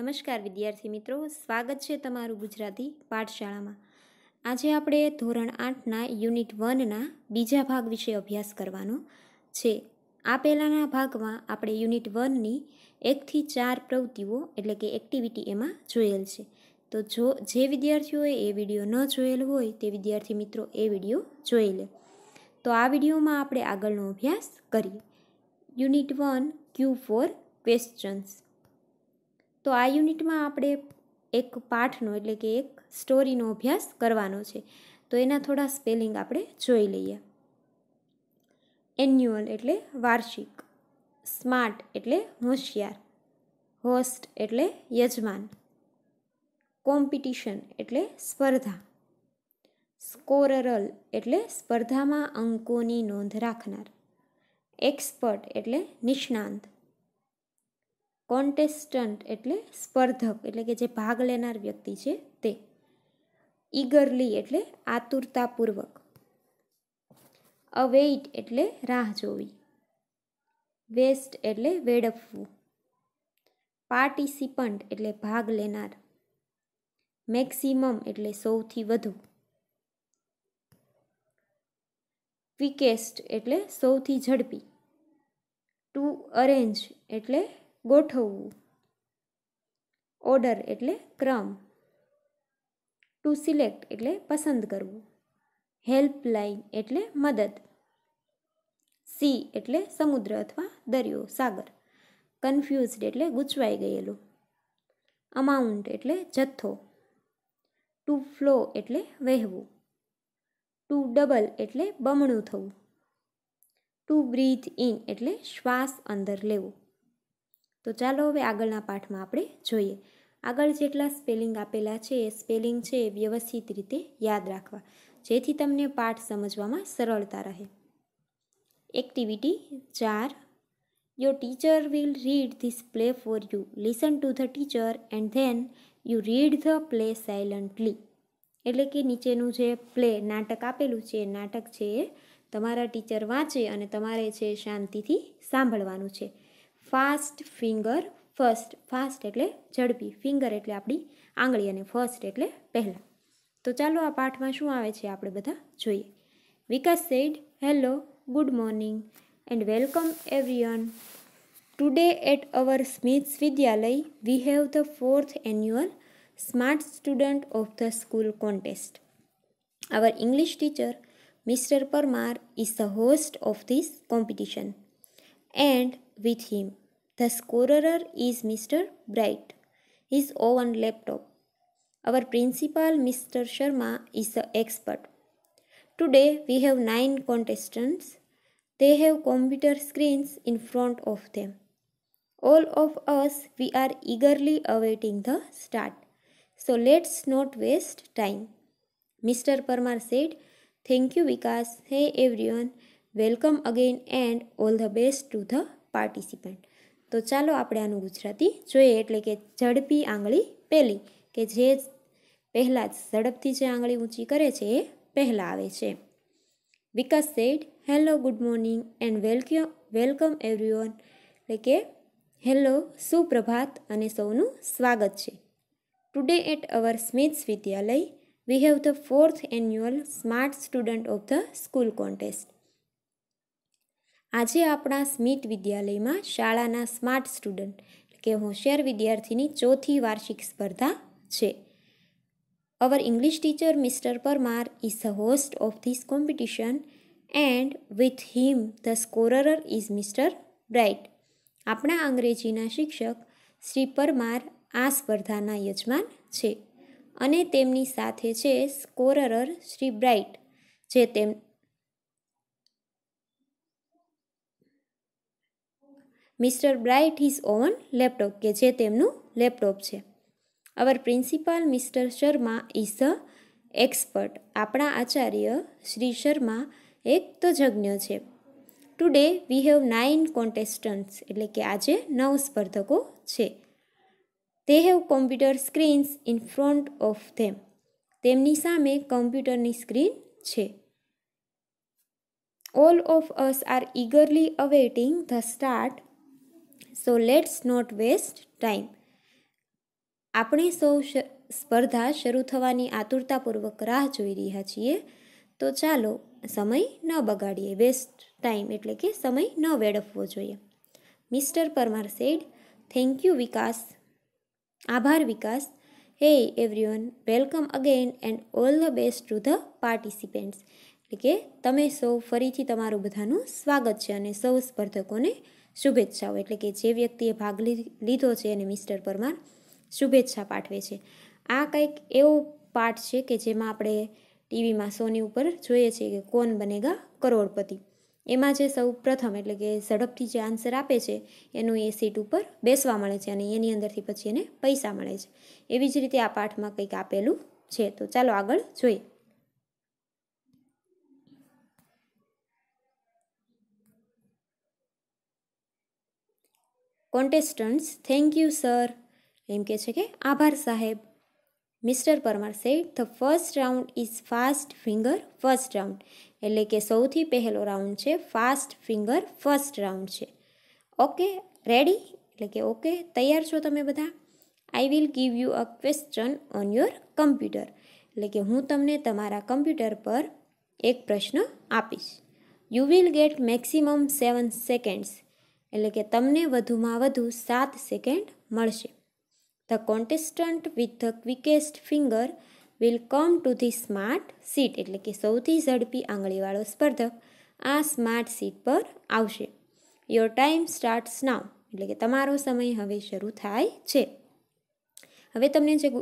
નમસ્કાર વિદ્યાર્થી મિત્રો સ્વાગત છે તમારું ગુજરાતી પાઠશાળામાં આજે આપણે ધોરણ આઠના યુનિટ વનના બીજા ભાગ વિશે અભ્યાસ કરવાનો છે આ પહેલાંના ભાગમાં આપણે યુનિટ વનની એકથી ચાર પ્રવૃત્તિઓ એટલે કે એક્ટિવિટી એમાં જોયેલ છે તો જો જે વિદ્યાર્થીઓએ એ વિડીયો ન જોયેલ હોય તે વિદ્યાર્થી મિત્રો એ વિડીયો જોઈ લે તો આ વિડીયોમાં આપણે આગળનો અભ્યાસ કરીએ unit one Q four questions તો આ યુનિટમાં આપણે એક પાઠનો એટલે કે એક સ્ટોરીનો અભ્યાસ કરવાનો છે તો એના થોડા સ્પેલિંગ આપણે જોઈ લઈએ એન્યુઅલ એટલે વાર્ષિક સ્માર્ટ એટલે હોશિયાર હોસ્ટ એટલે યજમાન કોમ્પિટિશન એટલે સ્પર્ધા સ્કોરરલ એટલે સ્પર્ધામાં અંકોની નોંધ રાખનાર એક્સપર્ટ એટલે નિષ્ણાંત કોન્ટેસ્ટન્ટ એટલે સ્પર્ધક એટલે કે જે ભાગ લેનાર વ્યક્તિ છે તે ઈગરલી એટલે આતુરતાપૂર્વક અવેઇટ એટલે રાહ જોવી વેસ્ટ એટલે વેડફવું પાર્ટિસિપન્ટ એટલે ભાગ લેનાર મેક્સિમમ એટલે સૌથી વધુ ક્વિકેસ્ટ એટલે સૌથી ઝડપી ટુ અરેન્જ એટલે ગોઠવવું ઓર્ડર એટલે ક્રમ ટુ સિલેક્ટ એટલે પસંદ કરવું હેલ્પલાઇન એટલે મદદ સી એટલે સમુદ્ર અથવા દરિયો સાગર કન્ફ્યુઝડ એટલે ગૂંચવાઈ ગયેલું અમાઉન્ટ એટલે જથ્થો ટુ ફ્લો એટલે વહેવું ટુ ડબલ એટલે બમણું થવું ટુ બ્રીથ ઇન એટલે શ્વાસ અંદર લેવું તો ચાલો હવે આગળના પાઠમાં આપણે જોઈએ આગળ જેટલા સ્પેલિંગ આપેલા છે એ સ્પેલિંગ છે એ વ્યવસ્થિત રીતે યાદ રાખવા જેથી તમને પાઠ સમજવામાં સરળતા રહે એક્ટિવિટી ચાર your teacher will read this play for you listen to the teacher and then you read the play silently એટલે કે નીચેનું જે પ્લે નાટક આપેલું છે એ નાટક છે એ તમારા ટીચર વાંચે અને તમારે છે શાંતિથી સાંભળવાનું છે ફાસ્ટ ફિંગર ફર્સ્ટ ફાસ્ટ એટલે ઝડપી ફિંગર એટલે આપણી આંગળી અને ફર્સ્ટ એટલે પહેલાં તો ચાલો આ પાઠમાં શું આવે છે આપણે બધા જોઈએ Vikas said hello good morning and welcome everyone today at our Smith's Vidyalaya we have the fourth annual smart student of the school contest our English teacher mister Parmar is the host of this competition and with him. The scorer is Mr. Bright, his own laptop. Our principal, Mr. Sharma, is the expert. Today we have nine contestants. They have computer screens in front of them. All of us, we are eagerly awaiting the start. So let's not waste time. Mr. Parmar said, Thank you, Vikas. Hey, everyone. Welcome again and all the best to the participant તો ચાલો આપણે આનું ગુજરાતી જોઈએ એટલે કે ઝડપી આંગળી પહેલી કે જે પહેલાં જ ઝડપથી જે આંગળી ઊંચી કરે છે એ પહેલાં આવે છે Vikas said hello good morning and વેલક્યુ વેલકમ એવરીવન એટલે કે હેલો સુપ્રભાત અને સૌનું સ્વાગત છે today at our Smith's Vidyalaya we have the fourth annual smart student of the school contest આજે આપણા સ્મિત વિદ્યાલયમાં શાળાના સ્માર્ટ સ્ટુડન્ટ કે હોશિયાર વિદ્યાર્થીની ચોથી વાર્ષિક સ્પર્ધા છે our English teacher mister Parmar is the host of this competition and with him the scorer is mister Bright આપણા અંગ્રેજીના શિક્ષક શ્રી પરમાર આ સ્પર્ધાના યજમાન છે અને તેમની સાથે છે સ્કોરર શ્રી બ્રાઇટ જે તેમ mister Bright his own laptop કે જે તેમનું લેપટોપ છે our principal mister Sharma is the expert આપણા આચાર્ય શ્રી શર્મા એક તજજ્ઞ છે today we have nine contestants એટલે કે આજે નવ સ્પર્ધકો છે તે have computer screens in front of them તેમની સામે કોમ્પ્યુટરની સ્ક્રીન છે all of us are eagerly awaiting the start so let's not waste time આપણે સૌ સ્પર્ધા શરૂ થવાની આતુરતાપૂર્વક રાહ જોઈ રહ્યા છીએ તો ચાલો સમય ન બગાડીએ વેસ્ટ ટાઈમ એટલે કે સમય ન વેડફવો જોઈએ mister Parmar said thank you Vikas આભાર Vikas hey everyone welcome again and all the best to the participants એટલે કે તમે સૌ ફરીથી તમારું બધાનું સ્વાગત છે અને સૌ સ્પર્ધકોને શુભેચ્છાઓ એટલે કે જે વ્યક્તિએ ભાગ લીધો છે એને મિસ્ટર પરમાર શુભેચ્છા પાઠવે છે આ કંઈક એવો પાઠ છે કે જેમાં આપણે ટીવીમાં સોની ઉપર જોઈએ છીએ કે કોણ બનેગા કરોડપતિ એમાં જે સૌ પ્રથમ એટલે કે ઝડપથી જે આન્સર આપે છે એનું એ સીટ ઉપર બેસવા મળે છે અને એની અંદરથી પછી એને પૈસા મળે છે એવી જ રીતે આ પાઠમાં કંઈક આપેલું છે તો ચાલો આગળ જોઈએ કોન્ટેસ્ટન્ટ્સ થેન્ક યુ સર એમ કહે છે કે આભાર સાહેબ mister Parmar said the first round is fast finger first round એટલે કે સૌથી પહેલો રાઉન્ડ છે ફાસ્ટ ફિંગર ફર્સ્ટ રાઉન્ડ છે ઓકે રેડી એટલે કે ઓકે તૈયાર છો તમે બધા I will give you a question on your computer એટલે કે હું તમને તમારા કમ્પ્યુટર પર એક પ્રશ્ન આપીશ you will get maximum seven seconds એટલે કે તમને વધુમાં વધુ સાત સેકન્ડ મળશે the contestant with the quickest finger will come to the smart seat એટલે કે સૌથી ઝડપી આંગળીવાળો સ્પર્ધક આ સ્માર્ટ સીટ પર આવશે યોર ટાઈમ સ્ટાર્ટ્સ નાવ એટલે કે તમારો સમય હવે શરૂ થાય છે હવે તમને જે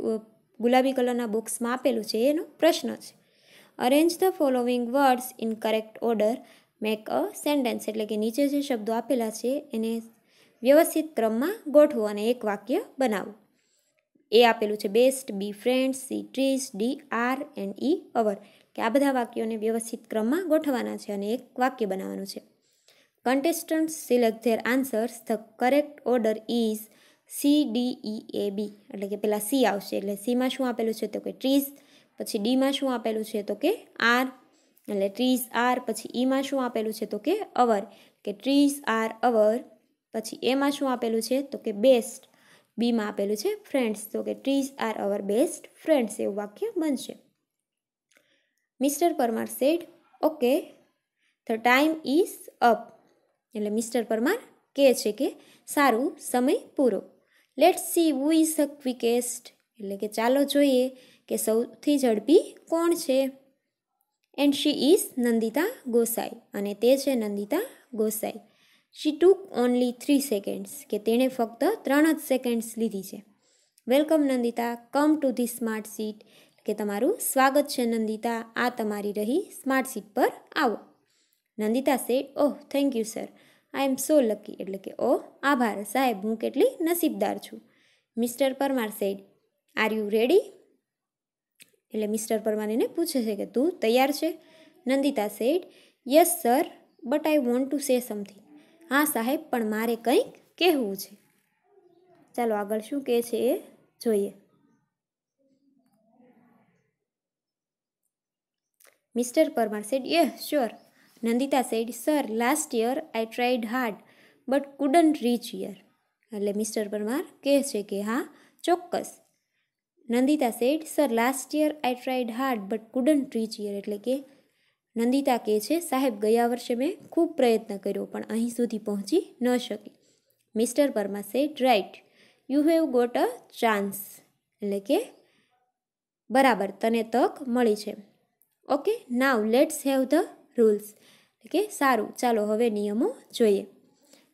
ગુલાબી કલરના બોક્સમાં આપેલું છે એનો પ્રશ્ન છે arrange the following words in correct order make a sentence એટલે કે નીચે જે શબ્દો આપેલા છે એને વ્યવસ્થિત ક્રમમાં ગોઠવો અને એક વાક્ય બનાવો એ આપેલું છે best B friends C trees D are and E our કે આ બધા વાક્યોને વ્યવસ્થિત ક્રમમાં ગોઠવાના છે અને એક વાક્ય બનાવવાનું છે contestant select their answers the correct order is C D E A B એટલે કે પહેલાં સી આવશે એટલે સીમાં શું આપેલું છે તો કે ટ્રીઝ પછી ડીમાં શું આપેલું છે તો કે આર એટલે ટ્રીઝ આર પછી ઈમાં શું આપેલું છે તો કે અવર કે ટ્રીઝ આર અવર પછી એમાં શું આપેલું છે તો કે બેસ્ટ બીમાં આપેલું છે ફ્રેન્ડ્સ તો કે trees are our best friends એવું વાક્ય બનશે mister Parmar said okay the time is up એટલે મિસ્ટર પરમાર કહે છે કે સારું સમય પૂરો let's see who is a quickest એટલે કે ચાલો જોઈએ કે સૌથી ઝડપી કોણ છે and she is Nandita Gosai અને તે છે Nandita Gosai she took only three seconds કે તેણે ફક્ત ત્રણ જ સેકન્ડ્સ લીધી છે welcome Nandita come to the smart seat કે તમારું સ્વાગત છે નંદિતા આ તમારી રહી સ્માર્ટ સીટ પર આવો Nandita said oh thank you sir I am so lucky એટલે કે ઓહ oh, આભાર સાહેબ હું કેટલી નસીબદાર છું mister Parmar said are you ready એટલે મિસ્ટર પરમાર પૂછે છે કે તું તૈયાર છે Nandita said yes sir but I want to say something હા સાહેબ પણ મારે કંઈક કહેવું છે ચાલો આગળ શું કહે છે એ જોઈએ mister Parmar said yes sure Nandita said sir last year I tried hard but couldn't reach here એટલે મિસ્ટર પરમાર કહે છે કે હા ચોક્કસ Nandita said sir last year I tried hard but couldn't reach here એટલે કે નંદિતા કહે છે સાહેબ ગયા વર્ષે મેં ખૂબ પ્રયત્ન કર્યો પણ અહીં સુધી પહોંચી ન શકી mister Parmar said right you have got a chance એટલે કે બરાબર તને તક મળી છે okay now let's have the rules એટલે કે સારું ચાલો હવે નિયમો જોઈએ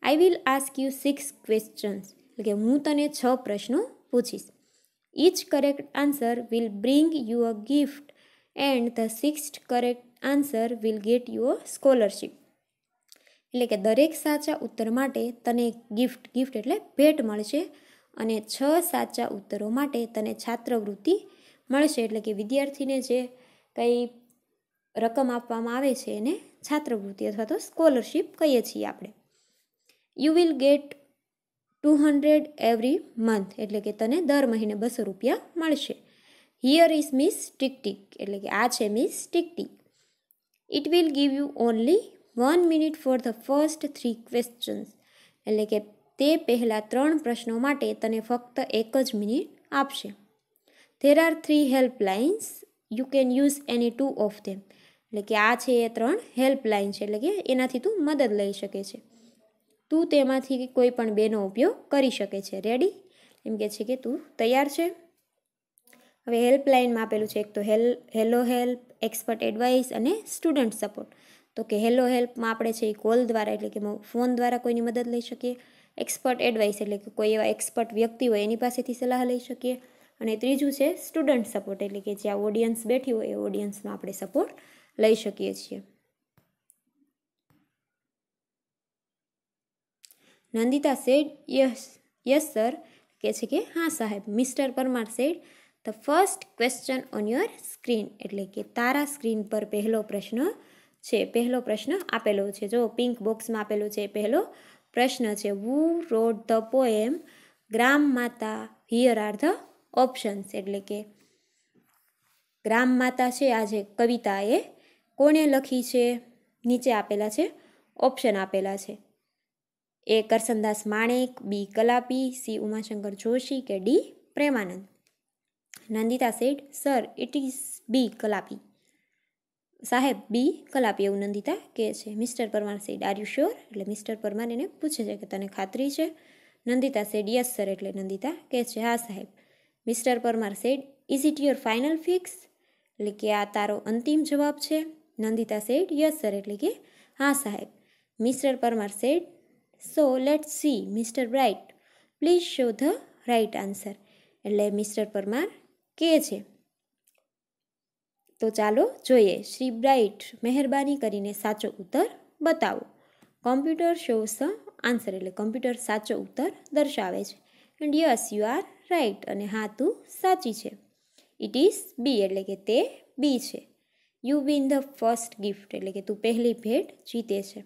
I will ask you six questions એટલે કે હું તને છ પ્રશ્નો પૂછીશ each correct answer will bring you a gift and the sixth correct answer will get you a scholarship. એટલે કે દરેક સાચા ઉત્તર માટે તને ગિફ્ટ ગિફ્ટ એટલે ભેટ મળશે અને છ સાચા ઉત્તરો માટે તને છાત્રવૃત્તિ મળશે એટલે કે વિદ્યાર્થીને જે કંઈ રકમ આપવામાં આવે છે એને છાત્રવૃત્તિ અથવા તો સ્કોલરશિપ કહીએ છીએ આપણે you will get two hundred every month એટલે કે તને દર મહિને બસો રૂપિયા મળશે here is miss tick tick એટલે કે આ છે miss tick tick it will give you only one minute for the first three questions એટલે કે તે પહેલાં ત્રણ પ્રશ્નો માટે તને ફક્ત એક જ મિનિટ આપશે there are three helplines you can use any two of them એટલે કે આ છે એ ત્રણ હેલ્પલાઇન છે એટલે કે એનાથી તું મદદ લઈ શકે છે તું તેમાંથી કોઈ પણ બેનો ઉપયોગ કરી શકે છે રેડી એમ કે છે કે તું તૈયાર છે હવે હેલ્પલાઇનમાં આપેલું છે એક તો હેલ હેલો હેલ્પ એક્સપર્ટ એડવાઇસ અને સ્ટુડન્ટ સપોર્ટ તો કે હેલો હેલ્પમાં આપણે છે એ કોલ દ્વારા એટલે કે ફોન દ્વારા કોઈની મદદ લઈ શકીએ એક્સપર્ટ એડવાઇસ એટલે કે કોઈ એવા એક્સપર્ટ વ્યક્તિ હોય એની પાસેથી સલાહ લઈ શકીએ અને ત્રીજું છે સ્ટુડન્ટ સપોર્ટ એટલે કે જ્યાં ઓડિયન્સ બેઠી હોય એ ઓડિયન્સનો આપણે સપોર્ટ લઈ શકીએ છીએ Nandita said yes yes sir કહે છે કે હા સાહેબ mister Parmar said the first question on your screen એટલે કે તારા સ્ક્રીન પર પહેલો પ્રશ્ન છે પહેલો પ્રશ્ન આપેલો છે જો પિંક બોક્સમાં આપેલો છે પહેલો પ્રશ્ન છે who wrote the poem Gram Mata here are the options એટલે કે ગ્રામ માતા છે આજે જે કવિતા એ કોણે લખી છે નીચે આપેલા છે ઓપ્શન આપેલા છે A Karsandas Manek B Kalapi C Umashankar Joshi કે D Premanand Nandita said sir it is B Kalapi સાહેબ બી કલાપી એવું નંદિતા કહે છે mister Parmar said are you sure એટલે મિસ્ટર પરમાર એને પૂછે છે કે તને ખાતરી છે નંદિતા સેઠ યસ સર એટલે નંદિતા કહે છે હા સાહેબ mister Parmar said is it your final fix એટલે કે આ તારો અંતિમ જવાબ છે નંદિતા શેઠ યસ સર એટલે કે હા સાહેબ mister Parmar said so let see mister Bright please show the right answer એટલે મિસ્ટર પરમાર કે છે તો ચાલો જોઈએ શ્રી બ્રાઇટ મહેરબાની કરીને સાચો ઉત્તર બતાવો કોમ્પ્યુટર શોઝ ધ આન્સર એટલે કોમ્પ્યુટર સાચો ઉત્તર દર્શાવે છે and yes you are right અને હા તું સાચી છે ઇટ ઇઝ બી એટલે કે તે બી છે you win the first gift એટલે કે તું પહેલી ભેટ જીતે છે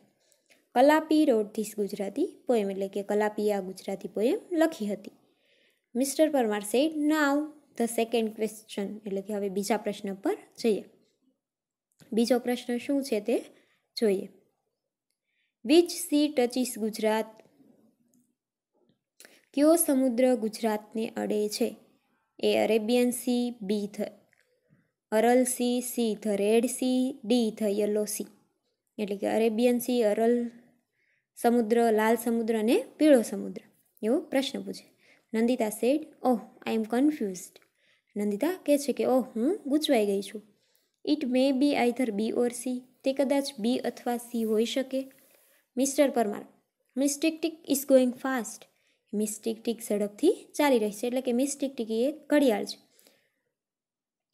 Kalapi wrote wrote this Gujarati poem એટલે કે કલાપી આ ગુજરાતી પોએમ લખી હતી mister Parmar said now the second question એટલે કે હવે બીજા પ્રશ્ન પર જઈએ બીજો પ્રશ્ન શું છે તે જોઈએ વિચ સી ટચીસ ગુજરાત કયો સમુદ્ર ગુજરાતને અડે છે A Arabian sea B the Aral sea C the red sea D the yellow sea એટલે કે અરેબિયન સી અરલ સમુદ્ર લાલ સમુદ્ર અને પીળો સમુદ્ર એવો પ્રશ્ન પૂછે Nandita said oh I am confused Nandita કહે છે કે ઓહ હું ગૂંચવાઈ ગઈ છું it may be either B or C તે કદાચ બી અથવા સી હોઈ શકે mister Parmar tick is going fast tick ઝડપથી ચાલી રહી છે એટલે કે મિસ્ટિકટિક એ ઘડિયાળ છે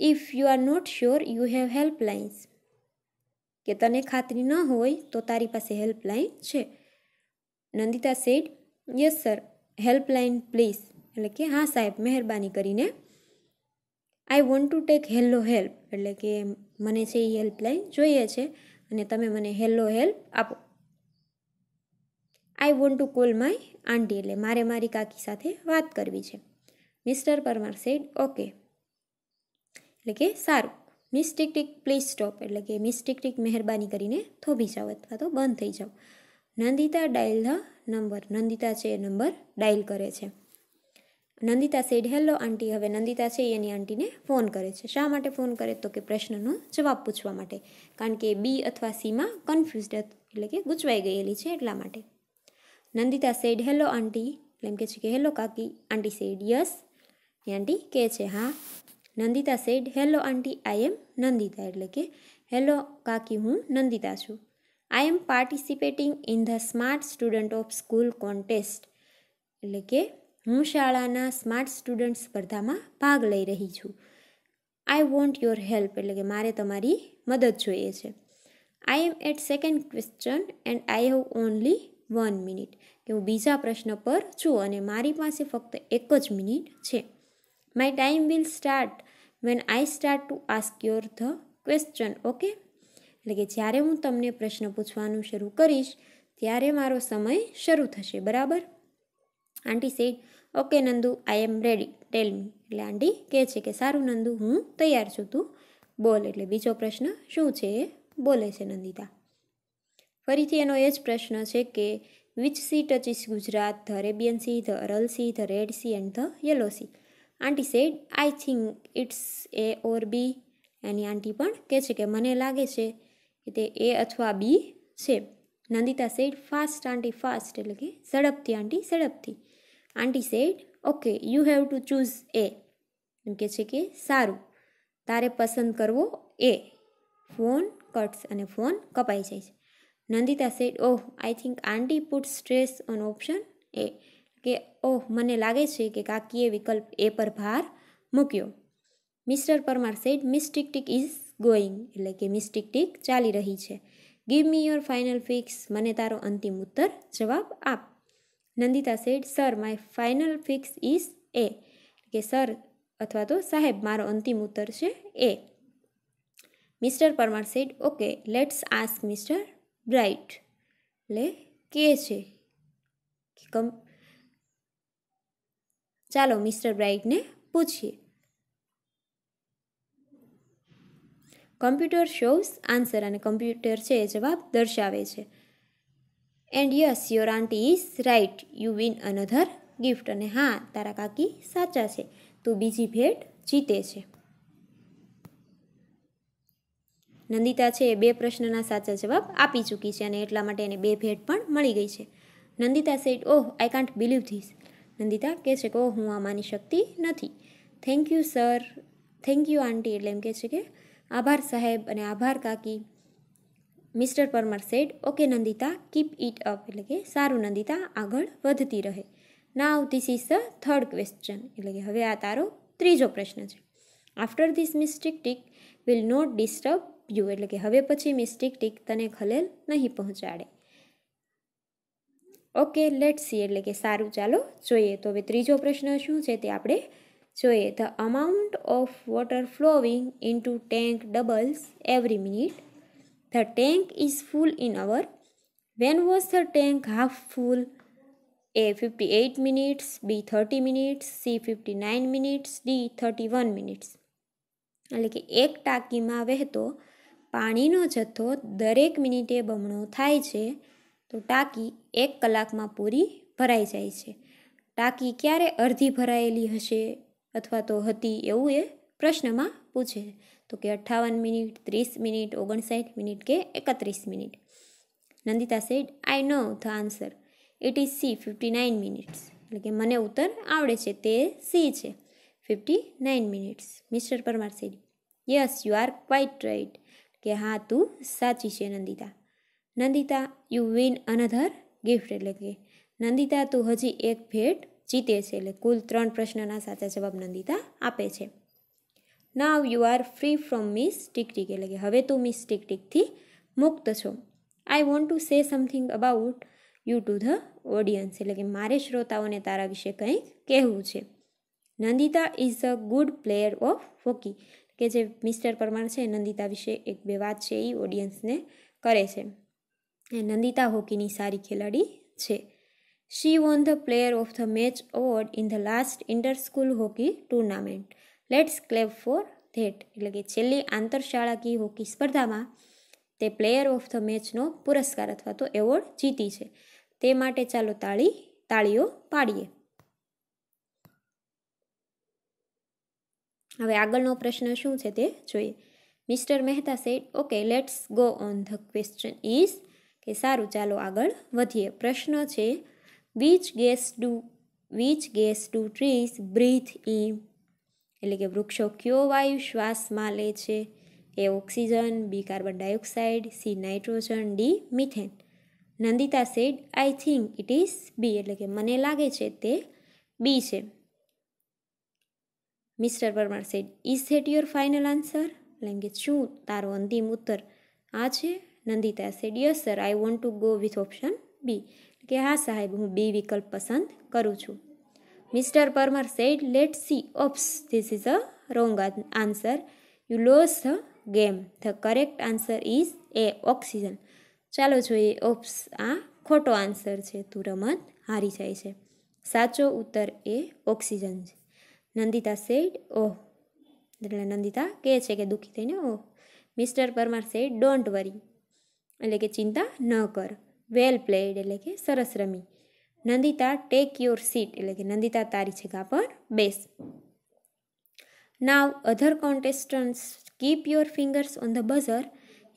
if you are not sure you have helplines કે તને ખાતરી ન હોય તો તારી પાસે હેલ્પલાઇન છે Nandita said yes sir helpline please એટલે કે હા સાહેબ મહેરબાની કરીને I want to take hello help એટલે કે મને છે એ હેલ્પલાઇન જોઈએ છે અને તમે મને હેલો હેલ્પ આપો I want to call my aunty એટલે મારે મારી કાકી સાથે વાત કરવી છે મિસ્ટર પરમાર સેડ ઓકે એટલે કે સારું miss tick tick please stop એટલે કે મિસ ટીક ટીક મહેરબાની કરીને થોભી જાઓ અથવા તો બંધ થઈ જાઓ નંદિતા ડાયલ ડાયલના નંબર નંદિતા છે એ નંબર ડાયલ કરે છે નંદિતા સેડ હેલો આંટી હવે નંદિતા છે એની આંટીને ફોન કરે છે શા માટે ફોન કરે તો કે પ્રશ્નનો જવાબ પૂછવા માટે કારણ કે બી અથવા સીમાં કન્ફ્યુઝડ એટલે કે ગૂંચવાઈ ગયેલી છે એટલા માટે નંદિતા સેડ હેલો આંટી એટલે એમ કહે છે કે હેલો કાકી આંટી સેડ યસ એ આંટી કહે છે હા Nandita said hello aunty I am Nandita એટલે કે હેલો કાકી હું નંદિતા છું I am participating in the smart student of school contest એટલે કે હું શાળાના સ્માર્ટ સ્ટુડન્ટ સ્પર્ધામાં ભાગ લઈ રહી છું આઈ વોન્ટ યોર હેલ્પ એટલે કે મારે તમારી મદદ જોઈએ છે I am at second question and I have only one minute કે હું બીજા પ્રશ્ન પર છું અને મારી પાસે ફક્ત એક જ મિનિટ છે my time will start when I start to ask your the question okay એટલે કે જ્યારે હું તમને પ્રશ્ન પૂછવાનું શરૂ કરીશ ત્યારે મારો સમય શરૂ થશે બરાબર aunty said okay Nandu I am ready tell me એટલે આંટી કહે છે કે સારું નંદુ હું તૈયાર છું તું બોલ એટલે બીજો પ્રશ્ન શું છે એ બોલે છે નંદિતા ફરીથી એનો એ જ પ્રશ્ન છે કે which sea touches Gujarat the Arabian sea the Aral sea the red sea and the yellow sea aunty said I think it's A or B એની આંટી પણ કહે છે કે મને લાગે છે તે એ અથવા બી છે Nandita said fast aunty fast એટલે કે ઝડપથી આંટી ઝડપથી aunty said okay you have to choose A એમ કે છે કે સારું તારે પસંદ કરવો એ ફોન કટ્સ અને ફોન કપાઈ જાય છે Nandita said oh I think aunty put stress on option A કે ઓહ oh, મને લાગે છે કે કાકીએ વિકલ્પ એ પર ભાર મૂક્યો mister Parmar said miss tick tick is going એટલે કે મિસ્ટિક ટીક ચાલી રહી છે give me your final fix મને તારો અંતિમ ઉત્તર જવાબ આપ Nandita said sir my final fix is A કે સર અથવા તો સાહેબ મારો અંતિમ ઉત્તર છે A mister Parmar said okay let's ask mister bright એટલે કે છે કમ ચાલો મિસ્ટર બ્રાઇટને પૂછીએ કમ્પ્યુટર શોઝ આન્સર અને કમ્પ્યુટર છે એ જવાબ દર્શાવે છે and yes your aunty is right you win another gift અને હા તારા કાકી સાચા છે તું બીજી ભેટ જીતે છે નંદિતા છે એ બે પ્રશ્નના સાચા જવાબ આપી ચૂકી છે અને એટલા માટે એને બે ભેટ પણ મળી ગઈ છે Nandita said oh I can't believe this Nandita કહે છે કે ઓહ હું આ માની શકતી નથી thank you sir thank you aunty એટલે એમ કહે છે કે આભાર સાહેબ અને આભાર કાકી mister Parmar said okay Nandita keep it up એટલે કે સારું નંદિતા આગળ વધતી રહે now this is the third question એટલે કે હવે આ તારો ત્રીજો પ્રશ્ન છે after this miss tick tick will not disturb you એટલે કે હવે પછી મિસ્ટેક ટીક તને ખલેલ નહીં પહોંચાડે ઓકે લેટ સી એટલે કે સારું ચાલો જોઈએ તો હવે ત્રીજો પ્રશ્ન શું છે તે આપણે જોઈએ the amount of water flowing into tank doubles every minute the tank is full in hour when was the tank half full A fifty eight minutes B thirty minutes C fifty nine minutes D thirty one minutes એટલે કે એક ટાંકીમાં વહેતો પાણીનો જથ્થો દરેક મિનિટે બમણો થાય છે તો ટાંકી એક કલાકમાં પૂરી ભરાઈ જાય છે ટાંકી ક્યારે અડધી ભરાયેલી હશે અથવા તો હતી એવું એ પ્રશ્નમાં પૂછે તો કે અઠ્ઠાવન મિનિટ ત્રીસ મિનિટ ઓગણસાઠ મિનિટ કે એકત્રીસ minute Nandita said I know the answer it is C fifty nine minutes એટલે કે મને ઉત્તર આવડે છે તે સી છે fifty nine minutes mister Parmar said yes you are quite right કે હા તું સાચી છે Nandita Nandita you win another gift એટલે કે નંદિતા તું હજી એક ભેટ જીતે છે એટલે કુલ ત્રણ પ્રશ્નના સાચા જવાબ નંદિતા આપે છે now you are free from miss tick tick એટલે કે હવે તું મિસ ટિકટિકથી મુક્ત છો I want to say something about you to the audience એટલે કે મારે શ્રોતાઓને તારા વિશે કંઈક કહેવું છે Nandita is a good player of hockey કે જે મિસ્ટર પરમાર છે નંદિતા વિશે એક બે વાત છે એ ઓડિયન્સને કરે છે એ નંદિતા હોકીની સારી ખેલાડી છે She won the Player of the Match award in the last inter-school hockey tournament. Let's clap for that. એટલે કે છેલ્લી આંતરશાળાકીય હોકી સ્પર્ધામાં તે પ્લેયર ઓફ ધ મેચનો પુરસ્કાર અથવા તો એવોર્ડ જીતી છે તે માટે ચાલો તાળી તાળીઓ પાડીએ હવે આગળનો પ્રશ્ન શું છે તે જોઈએ mister Mehta said okay let's go on the question is કે સારું ચાલો આગળ વધીએ પ્રશ્ન છે which gas do which gas do trees breathe in એટલે કે વૃક્ષો કયો વાયુ શ્વાસમાં લે છે A oxygen B carbon dioxide C nitrogen D methane Nandita said I think it is B એટલે કે મને લાગે છે તે બી છે mister Parmar said is that your final answer એટલે કે શું તારો અંતિમ ઉત્તર આ છે Nandita said yes sir I want to go with option B કે હા સાહેબ હું બી વિકલ્પ પસંદ કરું છું mister Parmar said let see oops this is a wrong answer you lose the game the correct answer is A oxygen ચાલો જોઈએ ઓપ્સ આ ખોટો આન્સર છે તું રમત હારી જાય છે સાચો ઉત્તર એ ઓક્સિજન છે નંદિતા સેડ ઓહ એટલે નંદિતા કહે છે કે દુઃખી થઈને oh mister Parmar said don't worry એટલે કે ચિંતા ન કર વેલ પ્લેડ એટલે કે સરસ રમી નંદિતા ટેક યોર સીટ એટલે કે નંદિતા તારી જગા પર બેસ now other contestants keep your fingers on the buzzer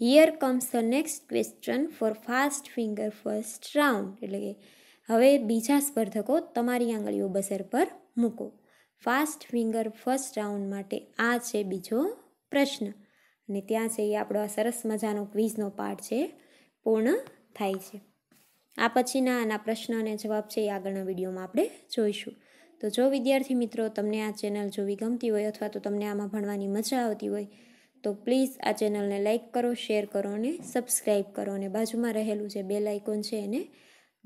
here comes the next question for fast finger first round એટલે કે હવે બીજા સ્પર્ધકો તમારી આંગળીઓ બઝર પર મૂકો ફાસ્ટ ફિંગર ફર્સ્ટ રાઉન્ડ માટે આ છે બીજો પ્રશ્ન અને ત્યાં છે એ આપણો આ સરસ મજાનો ક્વિઝનો પાઠ છે પૂર્ણ થાય છે આ પછીના આના પ્રશ્ન અને જવાબ છે એ આગળના વિડીયોમાં આપણે જોઈશું તો જો વિદ્યાર્થી મિત્રો તમને આ ચેનલ જોવી ગમતી હોય અથવા તો તમને આમાં ભણવાની મજા આવતી હોય તો પ્લીઝ આ ચેનલને લાઇક કરો શેર કરો અને સબસ્ક્રાઈબ કરો અને બાજુમાં રહેલું જે બેલ આઇકોન છે એને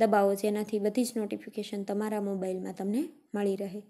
દબાવો જેનાથી બધી જ નોટિફિકેશન તમારા મોબાઈલમાં તમને મળી રહે